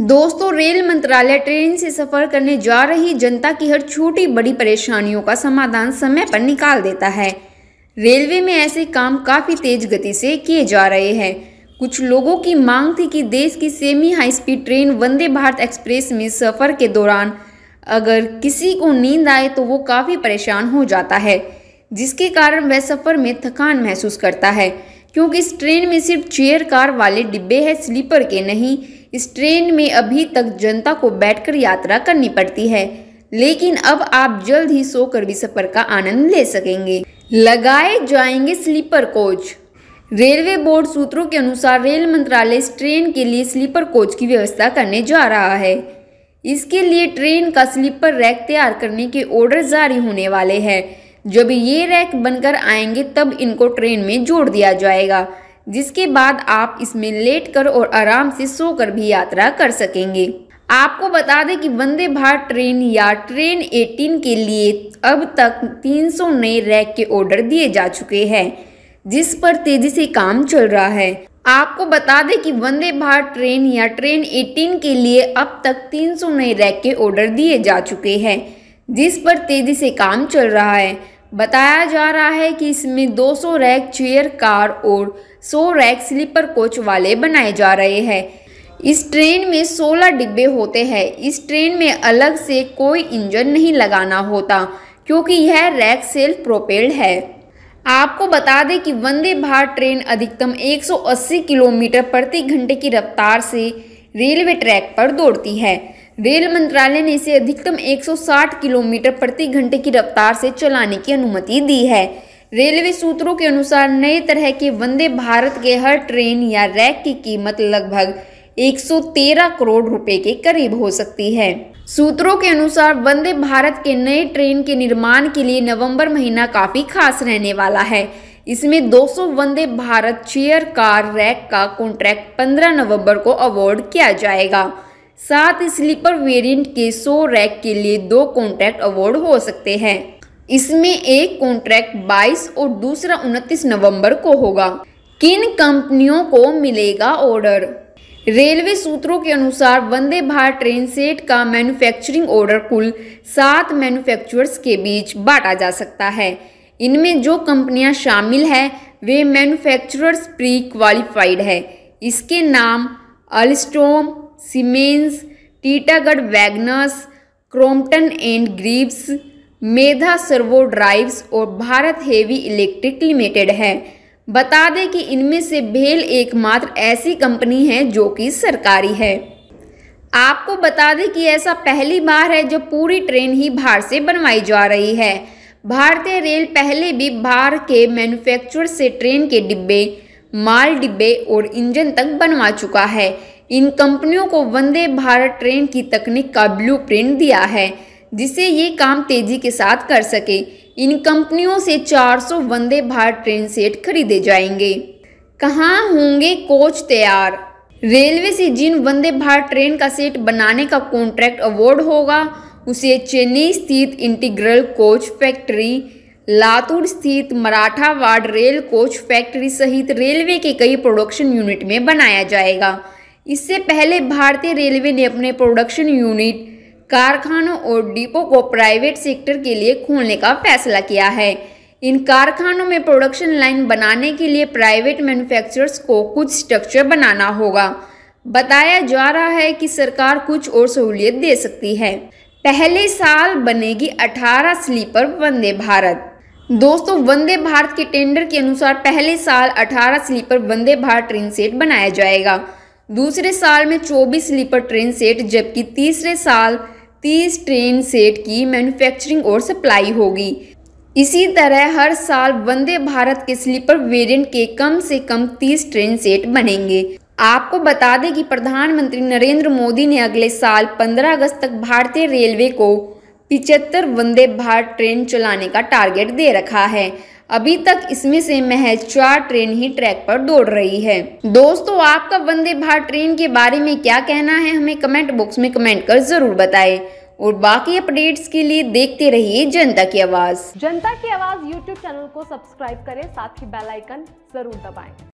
दोस्तों रेल मंत्रालय ट्रेन से सफर करने जा रही जनता की हर छोटी बड़ी परेशानियों का समाधान समय पर निकाल देता है रेलवे में ऐसे काम काफ़ी तेज गति से किए जा रहे हैं कुछ लोगों की मांग थी कि देश की semi high speed train Vande Bharat express में सफ़र के दौरान अगर किसी को नींद आए तो वो काफ़ी परेशान हो जाता है जिसके कारण वह सफ़र में थकान महसूस करता है क्योंकि इस ट्रेन में सिर्फ चेयर कार वाले डिब्बे हैं स्लीपर के नहीं इस ट्रेन में अभी तक जनता को बैठकर यात्रा करनी पड़ती है लेकिन अब आप जल्द ही सोकर भी सफर का आनंद ले सकेंगे लगाए जाएंगे स्लीपर कोच रेलवे बोर्ड सूत्रों के अनुसार रेल मंत्रालय इस ट्रेन के लिए स्लीपर कोच की व्यवस्था करने जा रहा है इसके लिए ट्रेन का स्लीपर रैक तैयार करने के ऑर्डर जारी होने वाले हैं जब ये रैक बनकर आएंगे तब इनको ट्रेन में जोड़ दिया जाएगा जिसके बाद आप इसमें लेट कर और आराम से सोकर भी यात्रा कर सकेंगे आपको बता दें कि वंदे भारत ट्रेन या ट्रेन 18 के लिए अब तक 300 नए रैक के ऑर्डर दिए जा चुके हैं जिस पर तेजी से काम चल रहा है आपको बता दें कि वंदे भारत ट्रेन या ट्रेन 18 के लिए अब तक 300 नए रैक के ऑर्डर दिए जा चुके हैं जिस पर तेजी से काम चल रहा है बताया जा रहा है कि इसमें 200 रैक चेयर कार और 100 रैक स्लीपर कोच वाले बनाए जा रहे हैं इस ट्रेन में 16 डिब्बे होते हैं इस ट्रेन में अलग से कोई इंजन नहीं लगाना होता क्योंकि यह रैक सेल्फ प्रोपेल्ड है आपको बता दें कि वंदे भारत ट्रेन अधिकतम 180 किलोमीटर प्रति घंटे की रफ्तार से रेलवे ट्रैक पर दौड़ती है रेल मंत्रालय ने इसे अधिकतम 160 किलोमीटर प्रति घंटे की रफ्तार से चलाने की अनुमति दी है रेलवे सूत्रों के अनुसार नए तरह के वंदे भारत के हर ट्रेन या रैक की कीमत लगभग 113 करोड़ रुपए के करीब हो सकती है सूत्रों के अनुसार वंदे भारत के नए ट्रेन के निर्माण के लिए नवंबर महीना काफ़ी खास रहने वाला है इसमें 200 Vande Bharat chair car rake का कॉन्ट्रैक्ट 15 नवंबर को अवार्ड किया जाएगा साथ ही स्लीपर वेरिएंट के 100 रैक के लिए दो कॉन्ट्रैक्ट अवार्ड हो सकते हैं इसमें एक कॉन्ट्रैक्ट 22 और दूसरा 29 नवंबर को होगा किन कंपनियों को मिलेगा ऑर्डर रेलवे सूत्रों के अनुसार वंदे भारत ट्रेन सेट का मैन्युफैक्चरिंग ऑर्डर कुल सात मैन्युफैक्चरर्स के बीच बांटा जा सकता है इनमें जो कंपनियां शामिल हैं वे मैन्युफैक्चरर्स प्री क्वालिफाइड है इसके नाम Alstom Siemens Titagarh wagons Crompton and Greaves Medha servo drives और भारत हेवी इलेक्ट्रिक लिमिटेड है बता दें कि इनमें से भेल एकमात्र ऐसी कंपनी है जो कि सरकारी है आपको बता दें कि ऐसा पहली बार है जो पूरी ट्रेन ही भार से बनवाई जा रही है भारतीय रेल पहले भी भार के मैन्युफैक्चर से ट्रेन के डिब्बे माल डिब्बे और इंजन तक बनवा चुका है इन कंपनियों को वंदे भारत ट्रेन की तकनीक का ब्लू दिया है जिससे ये काम तेजी के साथ कर सके इन कंपनियों से 400 वंदे भारत ट्रेन सेट खरीदे जाएंगे कहाँ होंगे कोच तैयार रेलवे से जिन वंदे भारत ट्रेन का सेट बनाने का कॉन्ट्रैक्ट अवॉर्ड होगा उसे चेन्नई स्थित इंटीग्रल कोच फैक्ट्री लातूर स्थित मराठावाड़ रेल कोच फैक्ट्री सहित रेलवे के कई प्रोडक्शन यूनिट में बनाया जाएगा इससे पहले भारतीय रेलवे ने अपने प्रोडक्शन यूनिट कारखानों और डिपो को प्राइवेट सेक्टर के लिए खोलने का फैसला किया है इन कारखानों में प्रोडक्शन लाइन बनाने के लिए प्राइवेट मैन्युफैक्चरर्स को कुछ स्ट्रक्चर बनाना होगा बताया जा रहा है कि सरकार कुछ और सहूलियत दे सकती है पहले साल बनेगी 18 स्लीपर वंदे भारत दोस्तों वंदे भारत के टेंडर के अनुसार पहले साल 18 sleeper Vande Bharat train set बनाया जाएगा दूसरे साल में 24 स्लीपर ट्रेन सेट जबकि तीसरे साल 30 ट्रेन सेट की मैन्युफैक्चरिंग और सप्लाई होगी इसी तरह हर साल वंदे भारत के स्लीपर वेरिएंट के कम से कम 30 ट्रेन सेट बनेंगे आपको बता दें कि प्रधानमंत्री नरेंद्र मोदी ने अगले साल 15 अगस्त तक भारतीय रेलवे को पिचहत्तर वंदे भारत ट्रेन चलाने का टारगेट दे रखा है अभी तक इसमें से महज चार ट्रेन ही ट्रैक पर दौड़ रही है दोस्तों आपका वंदे भारत ट्रेन के बारे में क्या कहना है हमें कमेंट बॉक्स में कमेंट कर जरूर बताएं और बाकी अपडेट्स के लिए देखते रहिए जनता की आवाज जनता की आवाज यूट्यूब चैनल को सब्सक्राइब करें साथ ही बेलाइकन जरूर दबाए